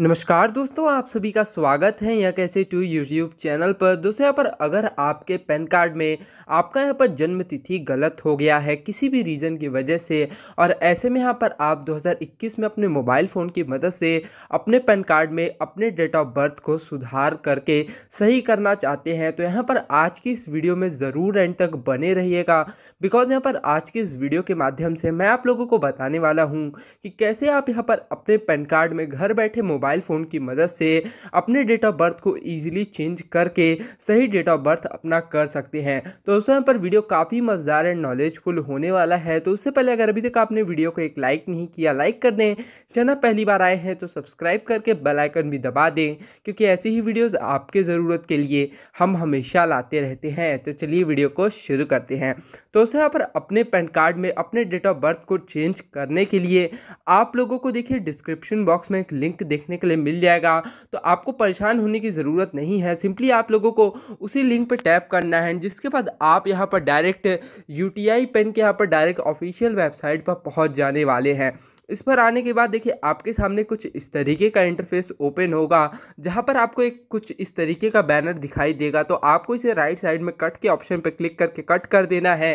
नमस्कार दोस्तों आप सभी का स्वागत है यह कैसे टू यूट्यूब चैनल पर दोस्तों यहाँ पर अगर आपके पैन कार्ड में आपका यहाँ पर जन्म तिथि गलत हो गया है किसी भी रीज़न की वजह से और ऐसे में यहाँ पर आप 2021 में अपने मोबाइल फ़ोन की मदद से अपने पैन कार्ड में अपने डेट ऑफ बर्थ को सुधार करके सही करना चाहते हैं तो यहाँ पर आज की इस वीडियो में ज़रूर एंड तक बने रहिएगा बिकॉज यहाँ पर आज की इस वीडियो के माध्यम से मैं आप लोगों को बताने वाला हूँ कि कैसे आप यहाँ पर अपने पैन कार्ड में घर बैठे मोबाइल मोबाइल फ़ोन की मदद से अपने डेट ऑफ बर्थ को ईजिली चेंज करके सही डेट ऑफ बर्थ अपना कर सकते हैं तो दोस्तों यहाँ पर वीडियो काफ़ी मज़ेदार एंड नॉलेजफुल होने वाला है तो उससे पहले अगर अभी तक आपने वीडियो को एक लाइक नहीं किया लाइक कर दें चैनल पहली बार आए हैं तो सब्सक्राइब करके बेलाइकन भी दबा दें क्योंकि ऐसी ही वीडियोज़ आपके ज़रूरत के लिए हम हमेशा लाते रहते हैं तो चलिए वीडियो को शुरू करते हैं तो दोस्तों यहाँ पर अपने पैन कार्ड में अपने डेट ऑफ बर्थ को चेंज करने के लिए आप लोगों को देखिए डिस्क्रिप्शन बॉक्स में एक लिंक देखने देखने के लिए मिल जाएगा तो आपको परेशान होने की ज़रूरत नहीं है सिंपली आप लोगों को उसी लिंक पर टैप करना है जिसके बाद आप यहाँ पर डायरेक्ट यू पेन के यहाँ पर डायरेक्ट ऑफिशियल वेबसाइट पर पहुँच जाने वाले हैं इस पर आने के बाद देखिए आपके सामने कुछ इस तरीके का इंटरफेस ओपन होगा जहाँ पर आपको एक कुछ इस तरीके का बैनर दिखाई देगा तो आपको इसे राइट साइड में कट के ऑप्शन पर क्लिक करके कट कर देना है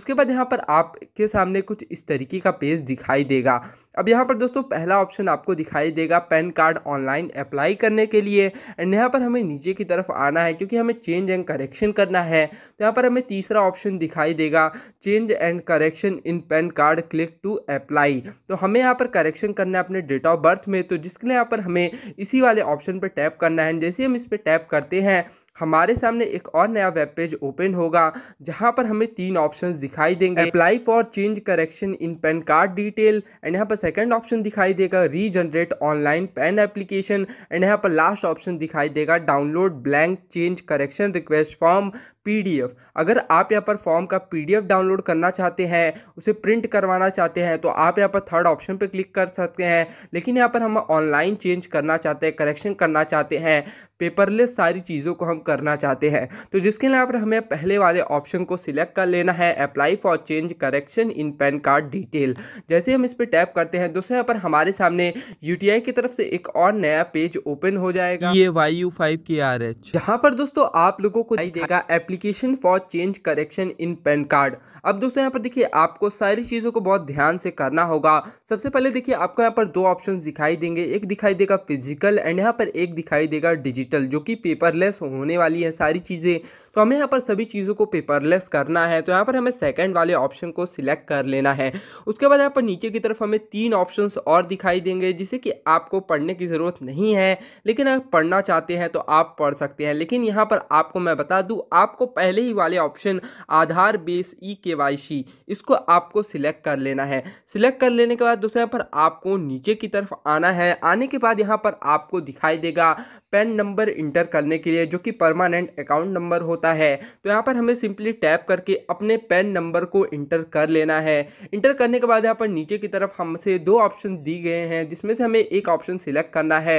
उसके बाद यहाँ पर आपके सामने कुछ इस तरीके का पेज दिखाई देगा अब यहाँ पर दोस्तों पहला ऑप्शन आपको दिखाई देगा पैन कार्ड ऑनलाइन अप्लाई करने के लिए एंड यहाँ पर हमें नीचे की तरफ आना है क्योंकि हमें चेंज एंड करेक्शन करना है तो यहाँ पर हमें तीसरा ऑप्शन दिखाई देगा change and correction in PAN card click to apply तो हमें यहाँ पर करेक्शन करना है अपने डेट ऑफ बर्थ में तो जिसके लिए यहाँ पर हमें इसी वाले ऑप्शन पर टैप करना है जैसे हम इस पर टैप करते हैं हमारे सामने एक और नया वेब पेज ओपन होगा जहाँ पर हमें तीन ऑप्शन दिखाई देंगे apply for change correction in PAN card detail and यहाँ पर सेकेंड ऑप्शन दिखाई देगा regenerate online PAN application and यहाँ पर लास्ट ऑप्शन दिखाई देगा download blank change correction request form PDF अगर आप यहाँ पर फॉर्म का पीडीएफ डाउनलोड करना चाहते हैं उसे प्रिंट करवाना चाहते हैं तो आप यहाँ पर थर्ड ऑप्शन पर क्लिक कर सकते हैं लेकिन यहाँ पर हम ऑनलाइन चेंज करना चाहते हैं करेक्शन करना चाहते हैं पेपरलेस सारी चीज़ों को हम करना चाहते हैं तो जिसके लिए पर हमें पहले वाले ऑप्शन को सिलेक्ट कर लेना है apply for change correction in PAN card detail जैसे हम इस पर टैप करते हैं दोस्तों यहाँ पर हमारे सामने यू की तरफ से एक और नया पेज ओपन हो जाएगा ये Y U five K R H जहाँ पर दोस्तों आप लोगों को देगा एप्ली application for change correction in PAN card अब दोस्तों यहाँ पर देखिए आपको सारी चीज़ों को बहुत ध्यान से करना होगा सबसे पहले देखिए आपको यहाँ पर दो ऑप्शन दिखाई देंगे एक दिखाई देगा फिजिकल एंड यहाँ पर एक दिखाई देगा डिजिटल जो कि पेपरलेस होने वाली है सारी चीज़ें तो हमें यहाँ पर सभी चीज़ों को पेपरलेस करना है तो यहाँ पर हमें सेकेंड वाले ऑप्शन को सिलेक्ट कर लेना है उसके बाद यहाँ पर नीचे की तरफ हमें तीन ऑप्शन और दिखाई देंगे जिसे कि आपको पढ़ने की ज़रूरत नहीं है लेकिन अगर पढ़ना चाहते हैं तो आप पढ़ सकते हैं लेकिन यहाँ पर आपको मैं बता दूँ आपको पहले ही वाले ऑप्शन आधार बेस ई के इसको आपको सिलेक्ट कर लेना है सिलेक्ट कर लेने के बाद दोस्तों यहाँ पर आपको नीचे की तरफ आना है आने के बाद यहाँ पर आपको दिखाई देगा पेन नंबर इंटर करने के लिए जो कि परमानेंट अकाउंट नंबर होता है तो यहाँ पर हमें सिंपली टैप करके अपने पेन नंबर को इंटर कर लेना है इंटर करने के बाद यहाँ पर नीचे की तरफ हमसे दो ऑप्शन दी गए हैं जिसमें से हमें एक ऑप्शन सिलेक्ट करना है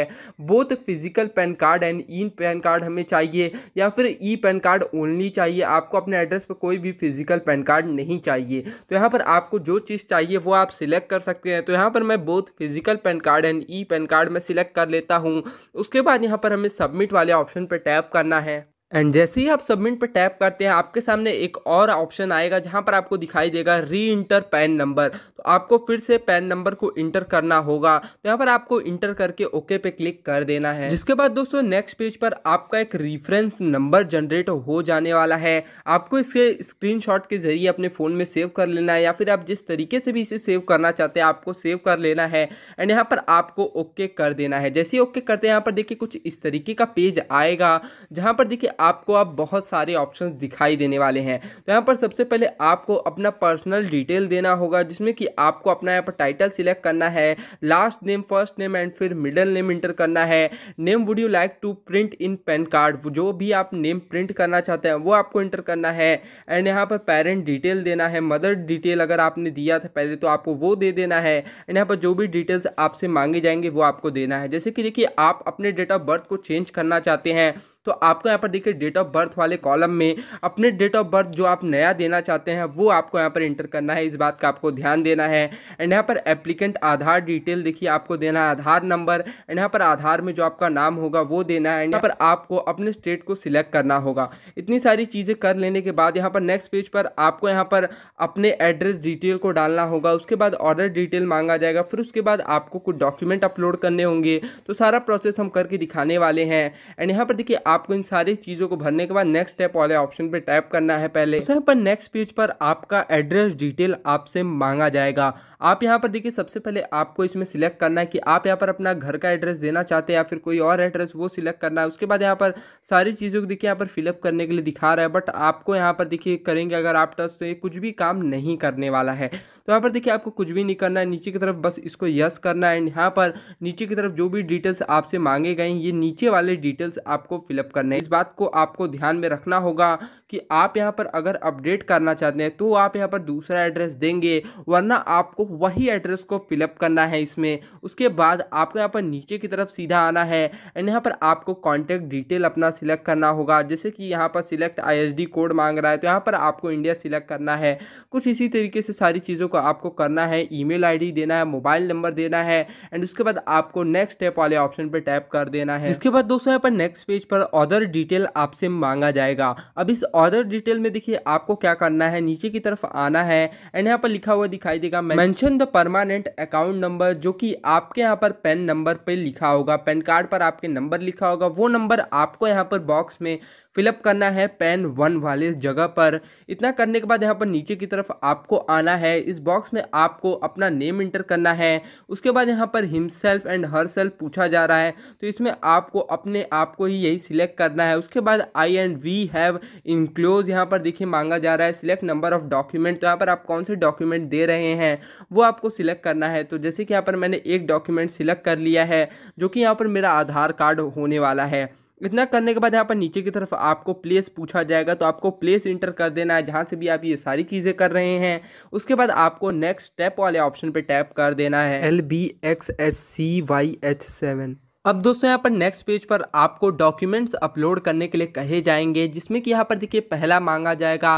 both physical PAN card and E PAN card हमें चाहिए या फिर ई पैन कार्ड खोलनी चाहिए आपको अपने एड्रेस पर कोई भी फिजिकल पैन कार्ड नहीं चाहिए तो यहाँ पर आपको जो चीज़ चाहिए वो आप सिलेक्ट कर सकते हैं तो यहाँ पर मैं both physical PAN card and E PAN card में सिलेक्ट कर लेता हूँ उसके बाद यहाँ पर हमें सबमिट वाले ऑप्शन पर टैप करना है एंड जैसे ही आप सबमिट पर टैप करते हैं आपके सामने एक और ऑप्शन आएगा जहां पर आपको दिखाई देगा री इंटर पैन नंबर तो आपको फिर से पैन नंबर को इंटर करना होगा तो यहां पर आपको इंटर करके ओके पे क्लिक कर देना है जिसके बाद दोस्तों नेक्स्ट पेज पर आपका एक रिफरेंस नंबर जनरेट हो जाने वाला है आपको इसके स्क्रीन के जरिए अपने फ़ोन में सेव कर लेना है या फिर आप जिस तरीके से भी इसे सेव करना चाहते हैं आपको सेव कर लेना है एंड यहाँ पर आपको ओके कर देना है जैसे ओके करते हैं यहाँ पर देखिए कुछ इस तरीके का पेज आएगा जहाँ पर देखिए आपको आप बहुत सारे ऑप्शन दिखाई देने वाले हैं तो यहाँ पर सबसे पहले आपको अपना पर्सनल डिटेल देना होगा जिसमें कि आपको अपना यहाँ पर टाइटल सिलेक्ट करना है last name first name and फिर मिडल नेम इंटर करना है name would you like to print in PAN card जो भी आप नेम प्रिंट करना चाहते हैं वो आपको इंटर करना है एंड यहाँ पर पेरेंट डिटेल देना है मदर डिटेल अगर आपने दिया था पहले तो आपको वो दे देना है एंड यहाँ पर जो भी डिटेल्स आपसे मांगे जाएंगे वो आपको देना है जैसे कि देखिए आप अपने डेट ऑफ बर्थ को चेंज करना चाहते हैं तो आपको यहाँ पर देखिए डेट ऑफ बर्थ वाले कॉलम में अपने डेट ऑफ बर्थ जो आप नया देना चाहते हैं वो आपको यहाँ पर इंटर करना है इस बात का आपको ध्यान देना है एंड यहाँ पर एप्लीकेंट आधार डिटेल देखिए आपको देना है आधार नंबर एंड यहाँ पर आधार में जो आपका नाम होगा वो देना है एंड यहाँ पर आपको अपने स्टेट को सिलेक्ट करना होगा इतनी सारी चीज़ें कर लेने के बाद यहाँ पर नेक्स्ट पेज पर आपको यहाँ पर अपने एड्रेस डिटेल को डालना होगा उसके बाद ऑर्डर डिटेल मांगा जाएगा फिर उसके बाद आपको कुछ डॉक्यूमेंट अपलोड करने होंगे तो सारा प्रोसेस हम करके दिखाने वाले हैं एंड यहाँ पर देखिए आप आपको इन सारी चीज़ों को भरने के बाद नेक्स्ट स्टेप वाले ऑप्शन पे टाइप करना है पहले तो पर नेक्स्ट पेज पर आपका एड्रेस डिटेल आपसे मांगा जाएगा आप यहाँ पर देखिए सबसे पहले आपको इसमें सिलेक्ट करना है कि आप यहाँ पर अपना घर का एड्रेस देना चाहते हैं या फिर कोई और एड्रेस वो सिलेक्ट करना है उसके बाद यहाँ पर सारी चीज़ों को देखिए यहाँ पर फिलअप करने के लिए दिखा रहा है बट आपको यहाँ पर देखिए करेंगे अगर आप टच तो ये कुछ भी काम नहीं करने वाला है तो यहाँ पर देखिए आपको कुछ भी नहीं करना है नीचे की तरफ बस इसको यस करना है एंड यहाँ पर नीचे की तरफ जो भी डिटेल्स आपसे मांगे गए ये नीचे वाले डिटेल्स आपको फिलअप करने इस बात को आपको ध्यान में रखना होगा कि आप यहाँ पर अगर अपडेट करना चाहते हैं तो आप यहाँ पर दूसरा एड्रेस देंगे वरना आपको वही एड्रेस को फिलअप करना है इसमें उसके बाद आपको यहाँ पर नीचे की तरफ सीधा आना है एंड यहाँ पर आपको कॉन्टैक्ट डिटेल अपना सिलेक्ट करना होगा जैसे कि यहाँ पर सिलेक्ट आई कोड मांग रहा है तो यहाँ पर आपको इंडिया सिलेक्ट करना है कुछ इसी तरीके से सारी चीज़ों को आपको करना है ई मेल देना है मोबाइल नंबर देना है एंड उसके बाद आपको नेक्स्ट स्टेप वाले ऑप्शन पर टैप कर देना है इसके बाद दोस्तों यहाँ पर नेक्स्ट पेज पर अदर डिटेल आपसे मांगा जाएगा अब इस ऑर्डर डिटेल में देखिए आपको क्या करना है नीचे की तरफ आना है एंड यहाँ पर लिखा हुआ दिखाई देगा mention the permanent account number जो कि आपके यहाँ पर पेन नंबर पर लिखा होगा पेन कार्ड पर आपके नंबर लिखा होगा वो नंबर आपको यहाँ पर बॉक्स में फिलअप करना है पेन वन वाले जगह पर इतना करने के बाद यहाँ पर नीचे की तरफ आपको आना है इस बॉक्स में आपको अपना नेम इंटर करना है उसके बाद यहाँ पर हिमसेल्फ एंड हर सेल्फ पूछा जा रहा है तो इसमें आपको अपने आप को ही यही सिलेक्ट करना है उसके बाद I and we have in enclose यहाँ पर देखिए मांगा जा रहा है सिलेक्ट नंबर ऑफ डॉक्यूमेंट तो यहाँ पर आप कौन से डॉक्यूमेंट दे रहे हैं वो आपको सिलेक्ट करना है तो जैसे कि यहाँ पर मैंने एक डॉक्यूमेंट सिलेक्ट कर लिया है जो कि यहाँ पर मेरा आधार कार्ड होने वाला है इतना करने के बाद यहाँ पर नीचे की तरफ आपको प्लेस पूछा जाएगा तो आपको प्लेस इंटर कर देना है जहाँ से भी आप ये सारी चीज़ें कर रहे हैं उसके बाद आपको नेक्स्ट स्टेप वाले ऑप्शन पे टैप कर देना है L B X S C Y H seven अब दोस्तों यहाँ पर नेक्स्ट पेज पर आपको डॉक्यूमेंट्स अपलोड करने के लिए कहे जाएंगे जिसमें कि यहाँ पर देखिए पहला मांगा जाएगा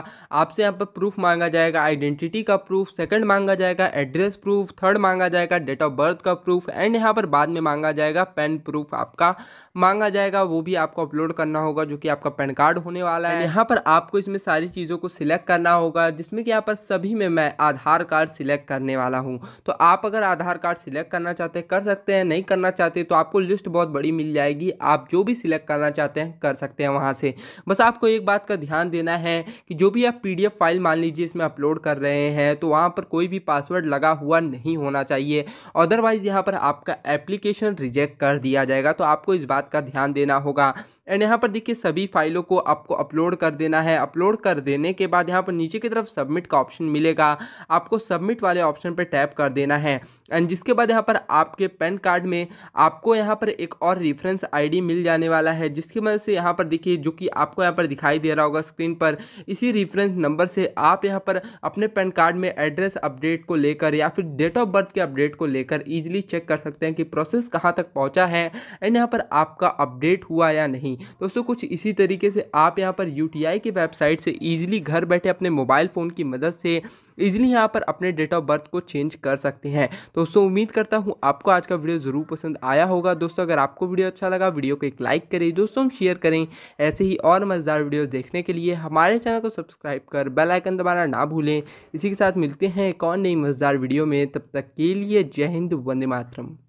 आपसे यहाँ पर प्रूफ मांगा जाएगा आइडेंटिटी का प्रूफ सेकंड मांगा जाएगा एड्रेस प्रूफ थर्ड मांगा जाएगा डेट ऑफ बर्थ का प्रूफ एंड यहाँ पर बाद में मांगा जाएगा पेन प्रूफ आपका मांगा जाएगा वो भी आपको अपलोड करना होगा जो कि आपका पैन कार्ड होने वाला है यहाँ पर आपको इसमें सारी चीज़ों को सिलेक्ट करना होगा जिसमें कि यहाँ पर सभी में मैं आधार कार्ड सिलेक्ट करने वाला हूँ तो आप अगर आधार कार्ड सिलेक्ट करना चाहते हैं कर सकते हैं नहीं करना चाहते तो आपको लिस्ट लिस्ट बहुत बड़ी मिल जाएगी आप जो भी सिलेक्ट करना चाहते हैं कर सकते हैं वहाँ से बस आपको एक बात का ध्यान देना है कि जो भी आप पी फाइल मान लीजिए इसमें अपलोड कर रहे हैं तो वहाँ पर कोई भी पासवर्ड लगा हुआ नहीं होना चाहिए अदरवाइज़ यहाँ पर आपका एप्लीकेशन रिजेक्ट कर दिया जाएगा तो आपको इस बात का ध्यान देना होगा एंड यहाँ पर देखिए सभी फाइलों को आपको अपलोड कर देना है अपलोड कर देने के बाद यहाँ पर नीचे की तरफ सबमिट का ऑप्शन मिलेगा आपको सबमिट वाले ऑप्शन पर टैप कर देना है एंड जिसके बाद यहाँ पर आपके पैन कार्ड में आपको यहाँ पर एक और रेफरेंस आईडी मिल जाने वाला है जिसकी मदद से यहाँ पर देखिए जो कि आपको यहाँ पर दिखाई दे रहा होगा स्क्रीन पर इसी रेफरेंस नंबर से आप यहाँ पर अपने पैन कार्ड में एड्रेस अपडेट को लेकर या फिर डेट ऑफ बर्थ के अपडेट को लेकर ईजिली चेक कर सकते हैं कि प्रोसेस कहाँ तक पहुँचा है एंड यहाँ पर आपका अपडेट हुआ या नहीं दोस्तों कुछ इसी तरीके से आप यहाँ पर यू की वेबसाइट से ईजिली घर बैठे अपने मोबाइल फ़ोन की मदद से ईजिली यहाँ पर अपने डेट ऑफ बर्थ को चेंज कर सकते हैं दोस्तों उम्मीद करता हूँ आपको आज का वीडियो ज़रूर पसंद आया होगा दोस्तों अगर आपको वीडियो अच्छा लगा वीडियो को एक लाइक करें दोस्तों शेयर करें ऐसे ही और मज़ेदार वीडियोस देखने के लिए हमारे चैनल को सब्सक्राइब कर बेल आइकन दबाना ना भूलें इसी के साथ मिलते हैं एक और नई मज़ेदार वीडियो में तब तक के लिए जय हिंद वंदे मातरम